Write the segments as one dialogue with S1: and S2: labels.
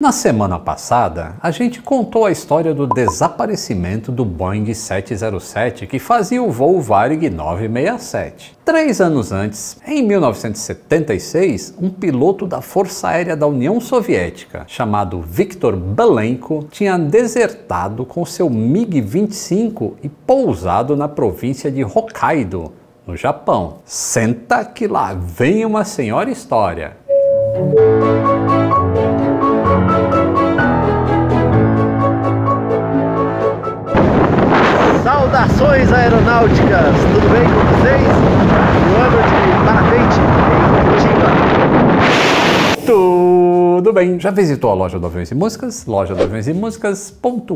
S1: Na semana passada, a gente contou a história do desaparecimento do Boeing 707 que fazia o voo Varig 967. Três anos antes, em 1976, um piloto da Força Aérea da União Soviética, chamado Viktor Belenko, tinha desertado com seu MiG-25 e pousado na província de Hokkaido, no Japão. Senta que lá vem uma senhora história. náuticas, tudo bem com vocês? Voando de parapente em Curitiba. Tudo tudo bem, já visitou a loja do Aviões e Músicas? Loja do Aviões e Músicas.com.br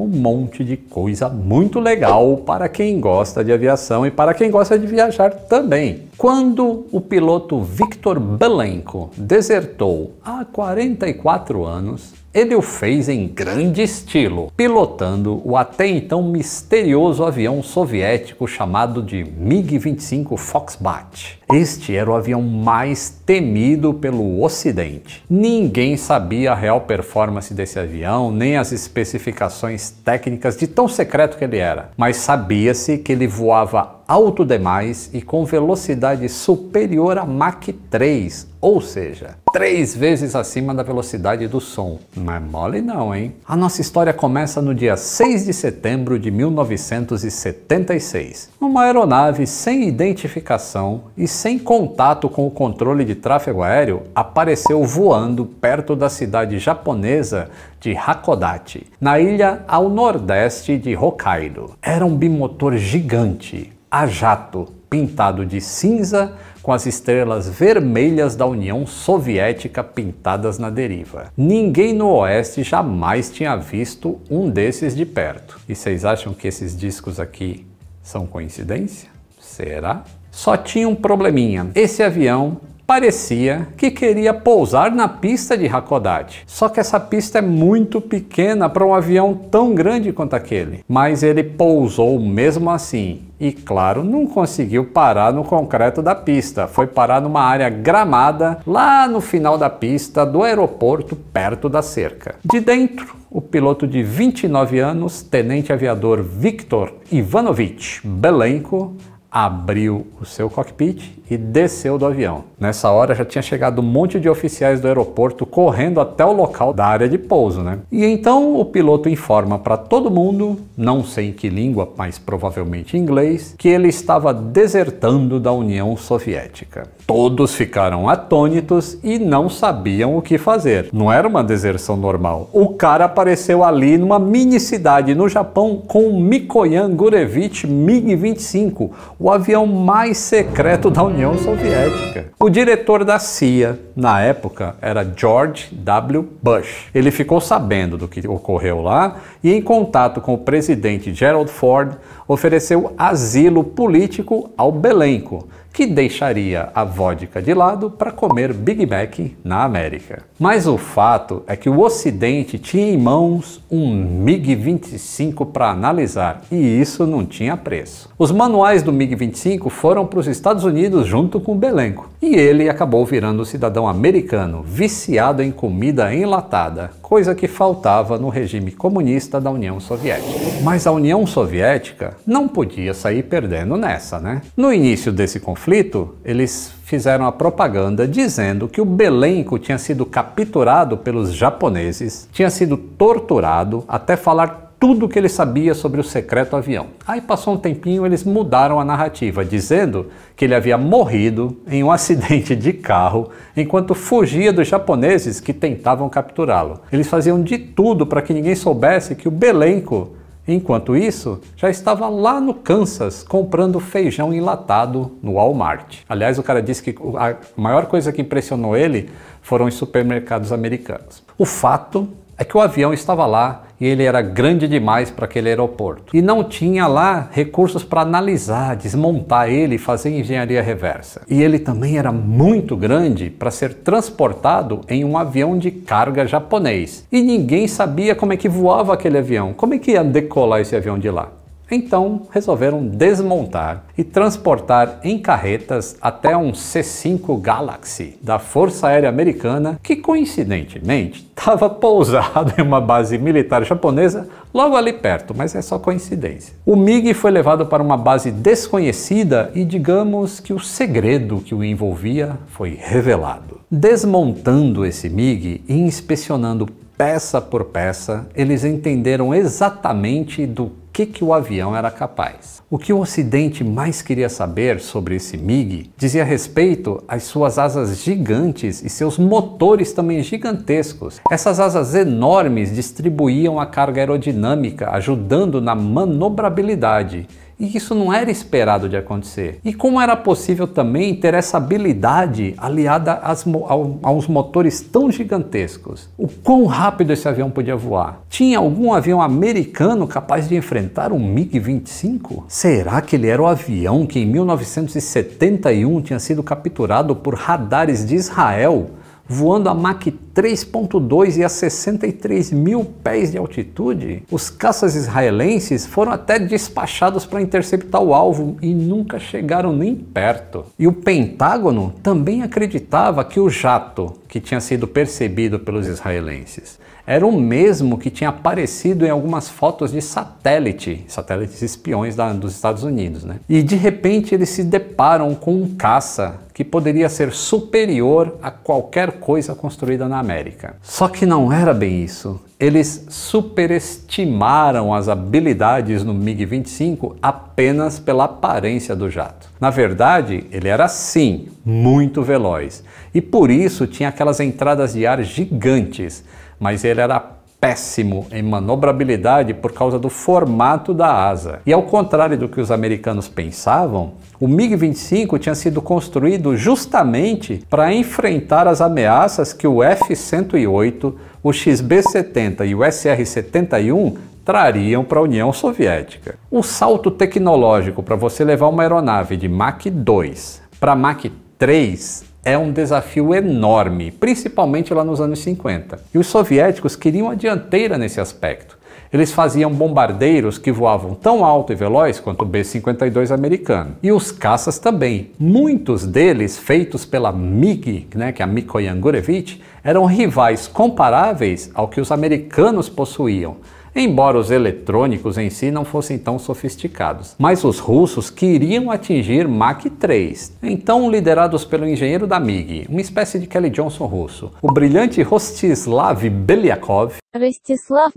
S1: Um monte de coisa muito legal para quem gosta de aviação e para quem gosta de viajar também. Quando o piloto Victor Belenko desertou há 44 anos, ele o fez em grande estilo, pilotando o até então misterioso avião soviético chamado de MiG-25 Foxbat. Este era o avião mais temido pelo Ocidente. Ninguém sabia a real performance desse avião, nem as especificações técnicas de tão secreto que ele era, mas sabia-se que ele voava alto demais e com velocidade superior a Mach 3, ou seja, três vezes acima da velocidade do som. Não é mole não, hein? A nossa história começa no dia 6 de setembro de 1976, Uma aeronave sem identificação e sem contato com o controle de tráfego aéreo, apareceu voando perto da cidade japonesa de Hakodate, na ilha ao nordeste de Hokkaido. Era um bimotor gigante, a jato, pintado de cinza, com as estrelas vermelhas da União Soviética pintadas na deriva. Ninguém no Oeste jamais tinha visto um desses de perto. E vocês acham que esses discos aqui são coincidência? Será? Só tinha um probleminha. Esse avião parecia que queria pousar na pista de Hakodate. Só que essa pista é muito pequena para um avião tão grande quanto aquele. Mas ele pousou mesmo assim e, claro, não conseguiu parar no concreto da pista. Foi parar numa área gramada lá no final da pista do aeroporto, perto da cerca. De dentro, o piloto de 29 anos, tenente aviador Viktor Ivanovich Belenko, abriu o seu cockpit e desceu do avião. Nessa hora já tinha chegado um monte de oficiais do aeroporto correndo até o local da área de pouso, né? E então o piloto informa para todo mundo, não sei em que língua, mas provavelmente inglês, que ele estava desertando da União Soviética. Todos ficaram atônitos e não sabiam o que fazer. Não era uma deserção normal. O cara apareceu ali numa mini cidade no Japão com o Mikoyan Gurevich MiG-25, o avião mais secreto da União União Soviética. O diretor da CIA, na época, era George W. Bush. Ele ficou sabendo do que ocorreu lá e, em contato com o presidente Gerald Ford, ofereceu asilo político ao Belenco, que deixaria a vodka de lado para comer Big Mac na América. Mas o fato é que o Ocidente tinha em mãos um MiG-25 para analisar e isso não tinha preço. Os manuais do MiG-25 foram para os Estados Unidos junto com o Belenco. E ele acabou virando um cidadão americano, viciado em comida enlatada, coisa que faltava no regime comunista da União Soviética. Mas a União Soviética não podia sair perdendo nessa, né? No início desse conflito, eles fizeram a propaganda dizendo que o Belenco tinha sido capturado pelos japoneses, tinha sido torturado até falar tudo o que ele sabia sobre o secreto avião. Aí passou um tempinho, eles mudaram a narrativa, dizendo que ele havia morrido em um acidente de carro enquanto fugia dos japoneses que tentavam capturá-lo. Eles faziam de tudo para que ninguém soubesse que o Belenco, enquanto isso, já estava lá no Kansas comprando feijão enlatado no Walmart. Aliás, o cara disse que a maior coisa que impressionou ele foram os supermercados americanos. O fato é que o avião estava lá e ele era grande demais para aquele aeroporto. E não tinha lá recursos para analisar, desmontar ele e fazer engenharia reversa. E ele também era muito grande para ser transportado em um avião de carga japonês. E ninguém sabia como é que voava aquele avião, como é que ia decolar esse avião de lá. Então resolveram desmontar e transportar em carretas até um C5 Galaxy da Força Aérea Americana, que coincidentemente estava pousado em uma base militar japonesa logo ali perto, mas é só coincidência. O MiG foi levado para uma base desconhecida e digamos que o segredo que o envolvia foi revelado. Desmontando esse MiG e inspecionando peça por peça, eles entenderam exatamente do que, que o avião era capaz. O que o Ocidente mais queria saber sobre esse MiG dizia respeito às suas asas gigantes e seus motores também gigantescos. Essas asas enormes distribuíam a carga aerodinâmica, ajudando na manobrabilidade e isso não era esperado de acontecer. E como era possível também ter essa habilidade aliada às, ao, aos motores tão gigantescos? O quão rápido esse avião podia voar? Tinha algum avião americano capaz de enfrentar um MiG-25? Será que ele era o avião que em 1971 tinha sido capturado por radares de Israel voando a Mach 3,2 e a 63 mil pés de altitude, os caças israelenses foram até despachados para interceptar o alvo e nunca chegaram nem perto. E o Pentágono também acreditava que o jato que tinha sido percebido pelos israelenses era o mesmo que tinha aparecido em algumas fotos de satélite, satélites espiões da, dos Estados Unidos, né? E de repente eles se deparam com um caça que poderia ser superior a qualquer coisa construída na América. Só que não era bem isso. Eles superestimaram as habilidades no MiG-25 apenas pela aparência do jato. Na verdade, ele era sim muito veloz e por isso tinha aquelas entradas de ar gigantes, mas ele era péssimo em manobrabilidade por causa do formato da asa. E ao contrário do que os americanos pensavam, o MiG-25 tinha sido construído justamente para enfrentar as ameaças que o F-108, o XB-70 e o SR-71 trariam para a União Soviética. O salto tecnológico para você levar uma aeronave de Mach 2 para Mach 3 é um desafio enorme, principalmente lá nos anos 50. E os soviéticos queriam a dianteira nesse aspecto. Eles faziam bombardeiros que voavam tão alto e veloz quanto o B-52 americano. E os caças também. Muitos deles, feitos pela MiG, né, que é a Mikoyan Gurevich, eram rivais comparáveis ao que os americanos possuíam embora os eletrônicos em si não fossem tão sofisticados. Mas os russos queriam atingir Mach 3, então liderados pelo engenheiro da MiG, uma espécie de Kelly Johnson russo, o brilhante Rostislav Belyakov, Ростислав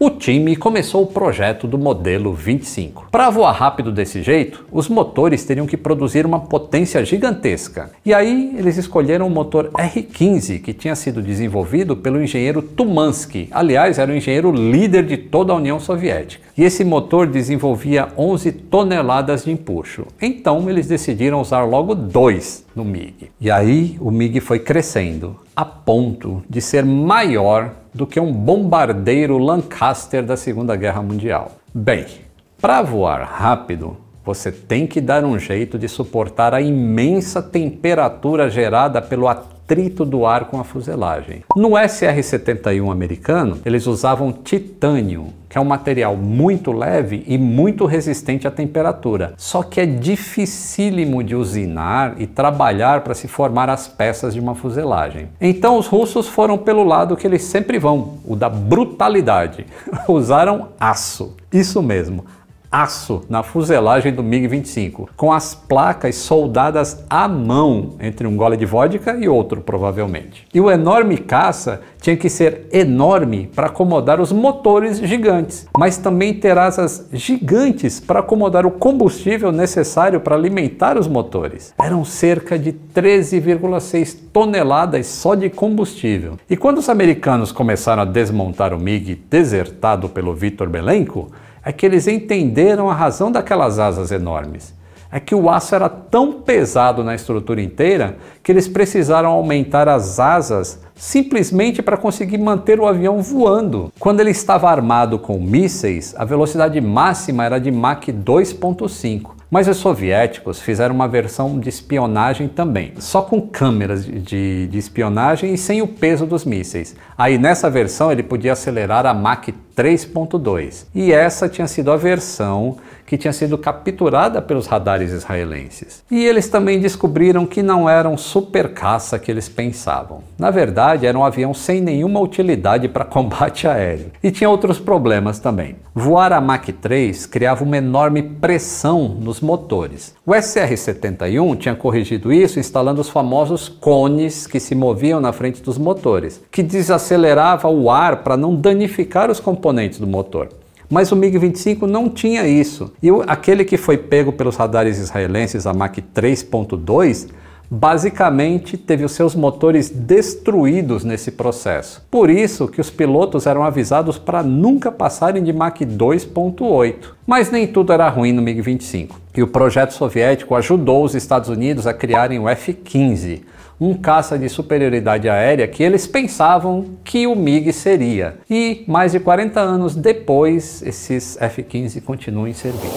S1: O time começou o projeto do modelo 25. Para voar rápido desse jeito, os motores teriam que produzir uma potência gigantesca. E aí eles escolheram o motor R15, que tinha sido desenvolvido pelo engenheiro Tumansky. Aliás, era o engenheiro líder de toda a União Soviética. E esse motor desenvolvia 11 toneladas de empuxo. Então eles decidiram usar logo dois no MiG. E aí o MiG foi crescendo a ponto de ser maior do que um bombardeiro Lancaster da Segunda Guerra Mundial. Bem, para voar rápido, você tem que dar um jeito de suportar a imensa temperatura gerada pelo atrito do ar com a fuselagem. No SR-71 americano, eles usavam titânio, que é um material muito leve e muito resistente à temperatura. Só que é dificílimo de usinar e trabalhar para se formar as peças de uma fuselagem. Então os russos foram pelo lado que eles sempre vão, o da brutalidade. Usaram aço. Isso mesmo, aço na fuselagem do MiG-25, com as placas soldadas à mão entre um gole de vodka e outro, provavelmente. E o enorme caça tinha que ser enorme para acomodar os motores gigantes, mas também ter asas gigantes para acomodar o combustível necessário para alimentar os motores. Eram cerca de 13,6 toneladas só de combustível. E quando os americanos começaram a desmontar o MiG desertado pelo Victor Belenko, é que eles entenderam a razão daquelas asas enormes. É que o aço era tão pesado na estrutura inteira que eles precisaram aumentar as asas simplesmente para conseguir manter o avião voando. Quando ele estava armado com mísseis, a velocidade máxima era de Mach 2.5. Mas os soviéticos fizeram uma versão de espionagem também, só com câmeras de, de, espionagem e sem o peso dos mísseis. Aí nessa versão ele podia acelerar a Mach 3.2. E essa tinha sido a versão que tinha sido capturada pelos radares israelenses. E eles também descobriram que não era um super caça que eles pensavam. Na verdade, era um avião sem nenhuma utilidade para combate aéreo. E tinha outros problemas também. Voar a Mach 3 criava uma enorme pressão nos motores. O SR-71 tinha corrigido isso instalando os famosos cones que se moviam na frente dos motores, que desacelerava o ar para não danificar os componentes do motor. Mas o MiG-25 não tinha isso. E aquele que foi pego pelos radares israelenses, a Mach 3.2, basicamente teve os seus motores destruídos nesse processo. Por isso que os pilotos eram avisados para nunca passarem de Mach 2.8. Mas nem tudo era ruim no MiG-25. E o projeto soviético ajudou os Estados Unidos a criarem o F-15, um caça de superioridade aérea que eles pensavam que o MiG seria. E mais de 40 anos depois, esses F-15 continuam em serviço.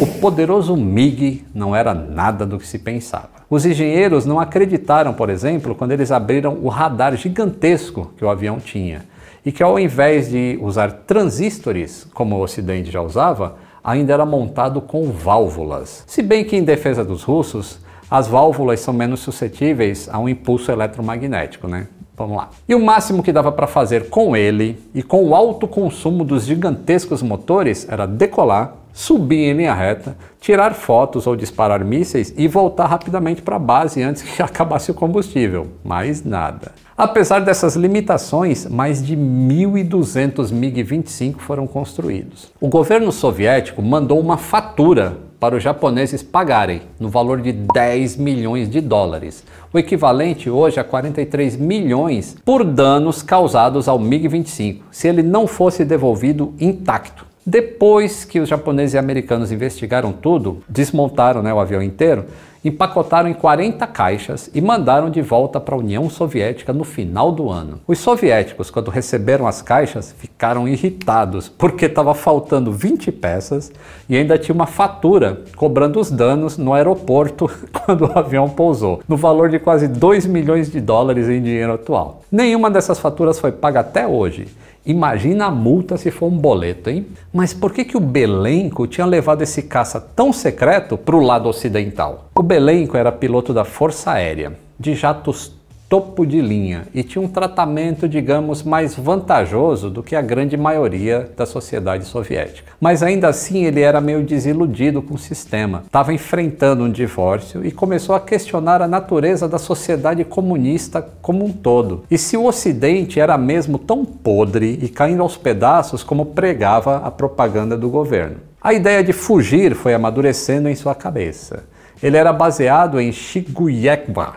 S1: O poderoso MiG não era nada do que se pensava. Os engenheiros não acreditaram, por exemplo, quando eles abriram o radar gigantesco que o avião tinha e que ao invés de usar transistores, como o Ocidente já usava, ainda era montado com válvulas. Se bem que, em defesa dos russos, as válvulas são menos suscetíveis a um impulso eletromagnético, né? Vamos lá. E o máximo que dava para fazer com ele e com o alto consumo dos gigantescos motores era decolar, subir em linha reta, tirar fotos ou disparar mísseis e voltar rapidamente para a base antes que acabasse o combustível. Mais nada. Apesar dessas limitações, mais de 1.200 MiG-25 foram construídos. O governo soviético mandou uma fatura para os japoneses pagarem, no valor de 10 milhões de dólares, o equivalente hoje a 43 milhões por danos causados ao MiG-25, se ele não fosse devolvido intacto. Depois que os japoneses e americanos investigaram tudo, desmontaram né, o avião inteiro, empacotaram em 40 caixas e mandaram de volta para a União Soviética no final do ano. Os soviéticos, quando receberam as caixas, ficaram irritados porque estava faltando 20 peças e ainda tinha uma fatura cobrando os danos no aeroporto quando o avião pousou, no valor de quase 2 milhões de dólares em dinheiro atual. Nenhuma dessas faturas foi paga até hoje Imagina a multa se for um boleto, hein? Mas por que, que o Belenco tinha levado esse caça tão secreto para o lado ocidental? O Belenco era piloto da Força Aérea, de jatos topo de linha e tinha um tratamento, digamos, mais vantajoso do que a grande maioria da sociedade soviética. Mas ainda assim ele era meio desiludido com o sistema, estava enfrentando um divórcio e começou a questionar a natureza da sociedade comunista como um todo. E se o Ocidente era mesmo tão podre e caindo aos pedaços como pregava a propaganda do governo. A ideia de fugir foi amadurecendo em sua cabeça. Ele era baseado em Shiguyevka,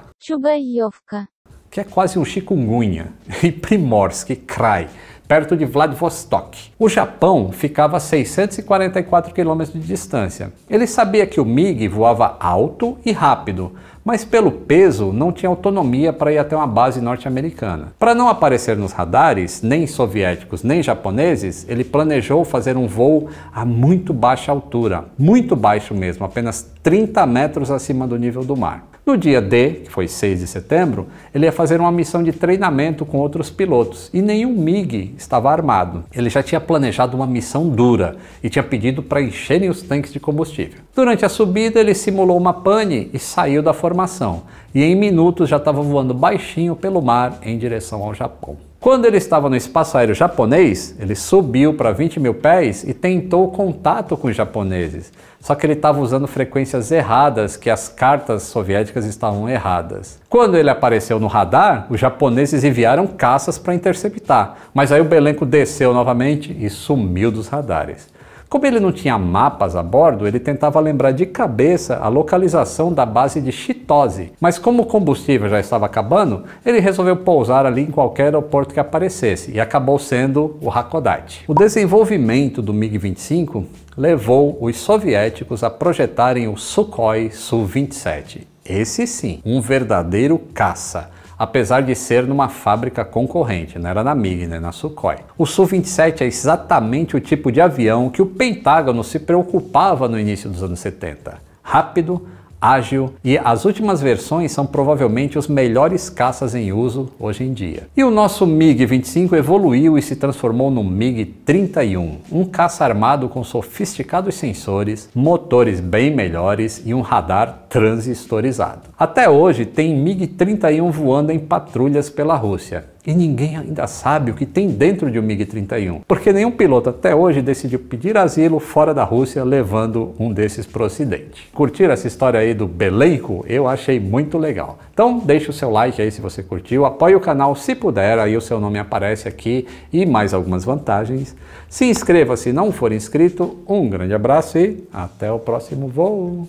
S1: que é quase um chikungunya, e Primorsk, Krai, perto de Vladivostok. O Japão ficava a 644 km de distância. Ele sabia que o MiG voava alto e rápido, mas pelo peso não tinha autonomia para ir até uma base norte-americana. Para não aparecer nos radares, nem soviéticos nem japoneses, ele planejou fazer um voo a muito baixa altura, muito baixo mesmo, apenas 30 metros acima do nível do mar. No dia D, que foi 6 de setembro, ele ia fazer uma missão de treinamento com outros pilotos e nenhum MiG estava armado. Ele já tinha planejado uma missão dura e tinha pedido para encherem os tanques de combustível. Durante a subida, ele simulou uma pane e saiu da formação, e em minutos já estava voando baixinho pelo mar em direção ao Japão. Quando ele estava no espaço aéreo japonês, ele subiu para 20 mil pés e tentou contato com os japoneses. Só que ele estava usando frequências erradas, que as cartas soviéticas estavam erradas. Quando ele apareceu no radar, os japoneses enviaram caças para interceptar, mas aí o Belenco desceu novamente e sumiu dos radares. Como ele não tinha mapas a bordo, ele tentava lembrar de cabeça a localização da base de Chitose, mas como o combustível já estava acabando, ele resolveu pousar ali em qualquer aeroporto que aparecesse e acabou sendo o Hakodate. O desenvolvimento do MiG-25 levou os soviéticos a projetarem o Sukhoi Su-27. Esse sim, um verdadeiro caça apesar de ser numa fábrica concorrente, não era na MiG, né, na Sukhoi. O Su-27 é exatamente o tipo de avião que o Pentágono se preocupava no início dos anos 70. Rápido, ágil e as últimas versões são provavelmente os melhores caças em uso hoje em dia. E o nosso MiG-25 evoluiu e se transformou no MiG-31, um caça armado com sofisticados sensores, motores bem melhores e um radar transistorizado. Até hoje tem MiG-31 voando em patrulhas pela Rússia, e ninguém ainda sabe o que tem dentro de um MiG-31, porque nenhum piloto até hoje decidiu pedir asilo fora da Rússia levando um desses para o Ocidente. Curtiram essa história aí do Belenco? Eu achei muito legal. Então deixa o seu like aí se você curtiu, apoie o canal se puder, aí o seu nome aparece aqui e mais algumas vantagens. Se inscreva se não for inscrito. Um grande abraço e até o próximo voo!